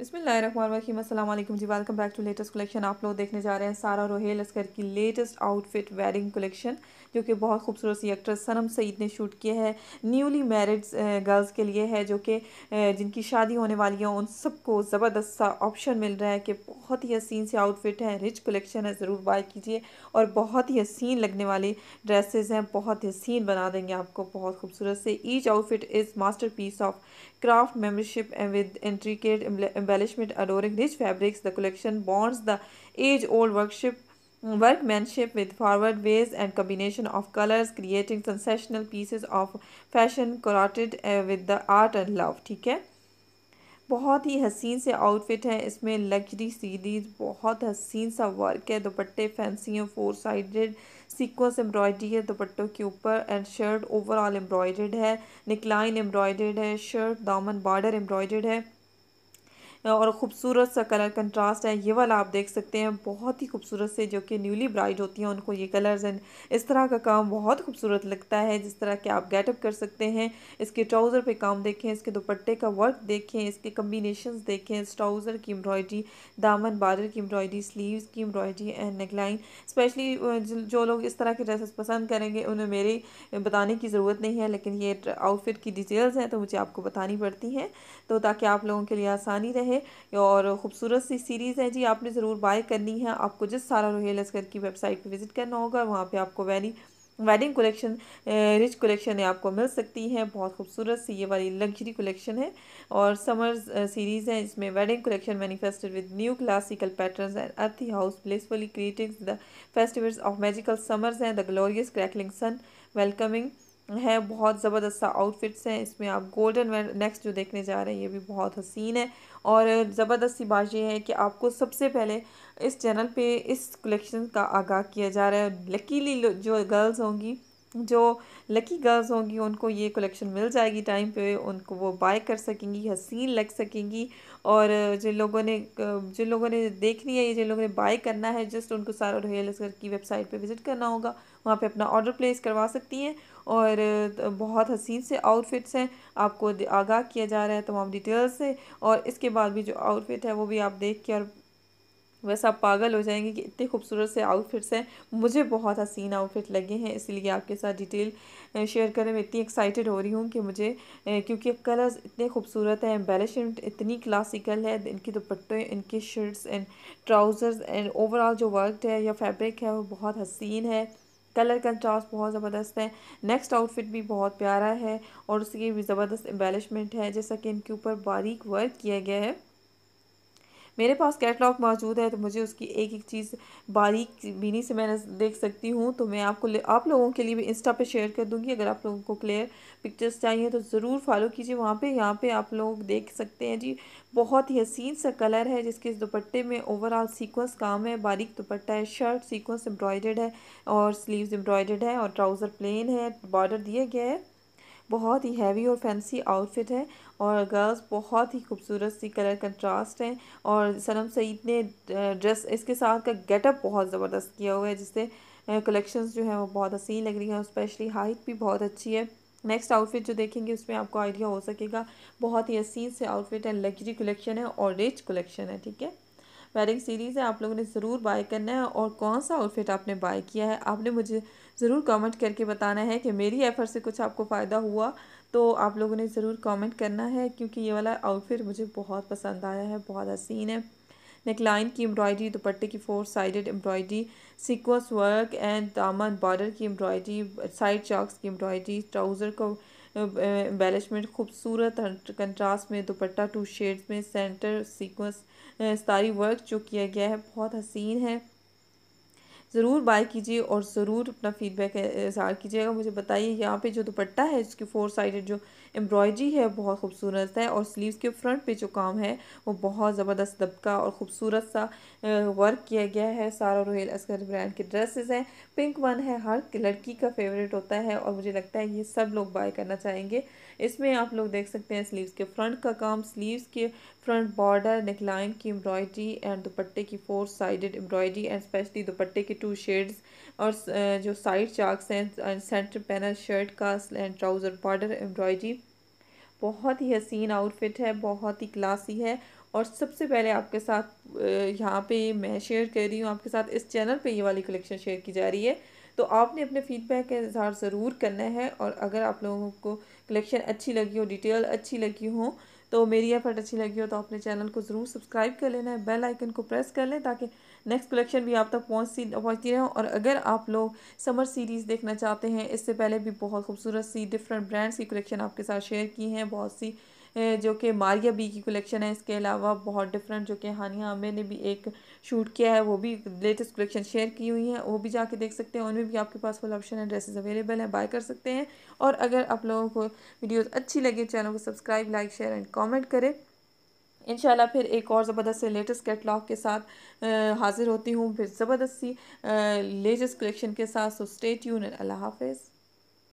बसमिलीम अल्लाम जी welcome back to latest collection आप लोग देखने जा रहे हैं सारा रोहेल अस्कर की लेटेस्ट आउटफिट वेडिंग कलेक्शन जो कि बहुत खूबसूरत सी एक्ट्रेस सनम सईद ने शूट किया है न्यूली मैरिड गर्ल्स के लिए है जो कि जिनकी शादी होने वाली है उन सबको ज़बरदस्त सा ऑप्शन मिल रहा है कि बहुत ही हसीन से आउटफिट है रिच कलेक्शन है ज़रूर बाय कीजिए और बहुत ही हसीन लगने वाले ड्रेसेस हैं बहुत ही हसीन बना देंगे आपको बहुत खूबसूरत से each outfit is masterpiece of membership and with intricate embellishment adoring rich fabrics the collection bonds the age old workship workmanship with forward ways and combination of colors creating sensational pieces of fashion colored eh, with the art and love ठीक है बहुत ही हसीन से outfit है इसमें luxury series बहुत हसीन सा वर्क है दुपट्टे फैंसी हैं फोर साइडेड सीक्वेंस एम्ब्रॉयडरी है दुपट्टों के ऊपर एंड शर्ट ओवरऑल एम्ब्रॉयडर्ड है निकलाइन एम्ब्रॉयडर्ड है शर्ट दामन बॉर्डर एम्ब्रॉयडर्ड है और ख़ूबसूरत सा कलर कंट्रास्ट है ये वाला आप देख सकते हैं बहुत ही खूबसूरत से जो कि न्यूली ब्राइड होती हैं उनको ये कलर्स एंड इस तरह का काम बहुत खूबसूरत लगता है जिस तरह के आप गेटअप कर सकते हैं इसके ट्राउज़र पे काम देखें इसके दुपट्टे का वर्क देखें इसके कम्बिनेशन देखें इस ट्राउज़र की एम्ब्रॉयडरी दामन बार्डर की एम्ब्रॉयडरी स्लीवस की एम्ब्रॉयडरी एंड नेकलाइन स्पेशली जो लोग इस तरह के ड्रेसेस पसंद करेंगे उन्हें मेरे बताने की ज़रूरत नहीं है लेकिन ये आउटफिट की डिटेल्स हैं तो मुझे आपको बतानी पड़ती हैं तो ताकि आप लोगों के लिए आसानी रहे है और ख़ूबसूरत सी सीरीज़ है जी आपने ज़रूर बाय करनी है आपको जिस सारा रोहेल असगर की वेबसाइट पर विज़िट करना होगा वहाँ पर आपको वैनी वेडिंग कलेक्शन रिच कलेक्शन है आपको मिल सकती है बहुत खूबसूरत सी ये वाली लग्जरी कलेक्शन है और समर सीरीज़ है इसमें wedding collection manifested with new classical patterns and earthy hues gracefully creating the festivals of magical summers and the glorious crackling sun welcoming है बहुत ज़बरदस्त आउटफिट्स हैं इसमें आप गोल्डन नेक्स्ट जो देखने जा रहे हैं ये भी बहुत हसीन है और ज़बरदस्त सी बात यह है कि आपको सबसे पहले इस चैनल पे इस कलेक्शन का आगाह किया जा रहा है लकीली जो गर्ल्स होंगी जो लकी गर्ल्स होंगी उनको ये कलेक्शन मिल जाएगी टाइम पे उनको वो बाय कर सकेंगी हसीन लग सकेंगी और जिन लोगों ने जिन लोगों ने देखनी है ये जिन लोगों ने बाय करना है जस्ट उनको सारा रोहेल की वेबसाइट पे विज़िट करना होगा वहाँ पे अपना ऑर्डर प्लेस करवा सकती हैं और बहुत हसीन से आउटफिट्स हैं आपको आगाह किया जा रहा है तमाम डिटेल्स से और इसके बाद भी जो आउटफिट है वो भी आप देख के और वैसे आप पागल हो जाएंगे कि इतने खूबसूरत से आउटफिट्स हैं मुझे बहुत हसीन आउटफिट लगे हैं इसलिए आपके साथ डिटेल शेयर करने में इतनी एक्साइटेड हो रही हूँ कि मुझे क्योंकि कलर्स इतने खूबसूरत हैं एम्बेलिशमेंट इतनी क्लासिकल है इनके दुपट्टे इनके shirts and trousers and overall जो वर्क है या फैब्रिक है वो बहुत हसीन है कलर कंट्रास्ट बहुत ज़बरदस्त है नेक्स्ट आउटफिट भी बहुत प्यारा है और उसकी भी ज़बरदस्त एम्बेलिशमेंट है जैसा कि इनके ऊपर बारीक वर्क किया गया है मेरे पास कैटलॉग मौजूद है तो मुझे उसकी एक एक चीज़ बारीक बीनी से मैं देख सकती हूँ तो मैं आपको आप लोगों के लिए भी इंस्टा पे शेयर कर दूँगी अगर आप लोगों को क्लियर पिक्चर्स चाहिए तो ज़रूर फॉलो कीजिए वहाँ पे यहाँ पे आप लोग देख सकते हैं जी बहुत ही हसीन सा कलर है जिसके इस दुपट्टे में ओवरऑल सीक्वेंस काम है बारीक दुपट्टा है शर्ट सीक्वेंस एम्ब्रॉयडर्ड है और स्लीव्स एम्ब्रॉयडेड है और ट्राउज़र प्लेन है बॉर्डर दिया गया है बहुत ही हैवी और फैंसी आउटफिट है और गर्ल्स बहुत ही खूबसूरत सी कलर कंट्रास्ट है और सनम सईद ने ड्रेस इसके साथ का गेटअप बहुत ज़बरदस्त किया हुआ है जिससे कलेक्शंस जो है वो बहुत हसीन लग रही हैं स्पेशली हाइट भी बहुत अच्छी है नेक्स्ट आउटफिट जो देखेंगे उसमें आपको आइडिया हो सकेगा बहुत ही हसीन से आउटफिट है लग्जरी कलेक्शन है और रिच कलेक्शन है ठीक है वेडिंग सीरीज़ है आप लोगों ने ज़रूर बाय करना है और कौन सा आउटफिट आपने बाय किया है आपने मुझे ज़रूर कमेंट करके बताना है कि मेरी एफ़र्ट से कुछ आपको फ़ायदा हुआ तो आप लोगों ने ज़रूर कमेंट करना है क्योंकि ये वाला आउटफिट मुझे बहुत पसंद आया है बहुत हसीन है नेकलाइन की एम्ब्रॉयडरी दुपट्टे की four sided embroidery sequins work and दामन बॉर्डर की एम्ब्रॉयडरी साइड चॉक्स की एम्ब्रॉयडरी ट्राउज़र को एम्बेलिशमेंट खूबसूरत कंट्रास्ट में दुपट्टा टू शेड्स में सेंटर सीक्वेंस स्तारी वर्क जो किया गया है बहुत हसीन है ज़रूर बाय कीजिए और ज़रूर अपना फीडबैक इजहार कीजिएगा मुझे बताइए यहाँ पे जो दुपट्टा है इसकी फोर साइडेड जो एम्ब्रॉयडरी है बहुत खूबसूरत है और स्लीव्स के फ्रंट पे जो काम है वो बहुत ज़बरदस्त दबका और ख़ूबसूरत सा वर्क किया गया है सारा रोहेल असगर ब्रांड के ड्रेसेस हैं पिंक वन है हर लड़की का फेवरेट होता है और मुझे लगता है ये सब लोग बाय करना चाहेंगे इसमें आप लोग देख सकते हैं स्लीव्स के फ्रंट का काम स्लीव्स के फ्रंट बॉर्डर नेकलाइन की एम्ब्रॉयडरी एंड दुपट्टे की four sided embroidery and specially दुपट्टे के टू शेड्स और जो साइड चाक्स हैं सेंटर पैनल शर्ट का एंड ट्राउज़र बॉर्डर एम्ब्रॉयडरी बहुत ही हसीन आउटफिट है बहुत ही क्लासी है और सबसे पहले आपके साथ यहाँ पे मैं शेयर कर रही हूँ आपके साथ इस चैनल पे ये वाली कलेक्शन शेयर की जा रही है तो आपने अपने फीडबैक का इजहार ज़रूर करना है और अगर आप लोगों को कलेक्शन अच्छी लगी हो डिटेल अच्छी लगी हो तो मेरी एफर्ट अच्छी लगी हो तो अपने चैनल को ज़रूर सब्सक्राइब कर लेना है बेल आइकन को प्रेस कर लें ताकि नेक्स्ट कलेक्शन भी आप तक पहुँच पहुँचती रहे और अगर आप लोग समर सीरीज़ देखना चाहते हैं इससे पहले भी बहुत खूबसूरत सी डिफरेंट ब्रांड्स की कलेक्शन आपके साथ शेयर की हैं बहुत सी जो कि मारिया बी की कलेक्शन है इसके अलावा बहुत डिफरेंट जो कि हानिया आमिर ने भी एक शूट किया है वो भी लेटेस्ट कलेक्शन शेयर की हुई है वो भी जाके देख सकते हैं उनमें भी आपके पास फुल ऑप्शन है ड्रेसेस अवेलेबल है बाय कर सकते हैं और अगर आप लोगों को वीडियोज़ अच्छी लगे चैनल को subscribe like share and comment करें इन फिर एक और ज़बरदस्त से लेटेस्ट कैटलॉग के साथ हाज़िर होती हूँ फिर ज़बरदस्ती लेटेस्ट कलेक्शन के साथ सो स्टे ट्यून अल्लाह हाफिज़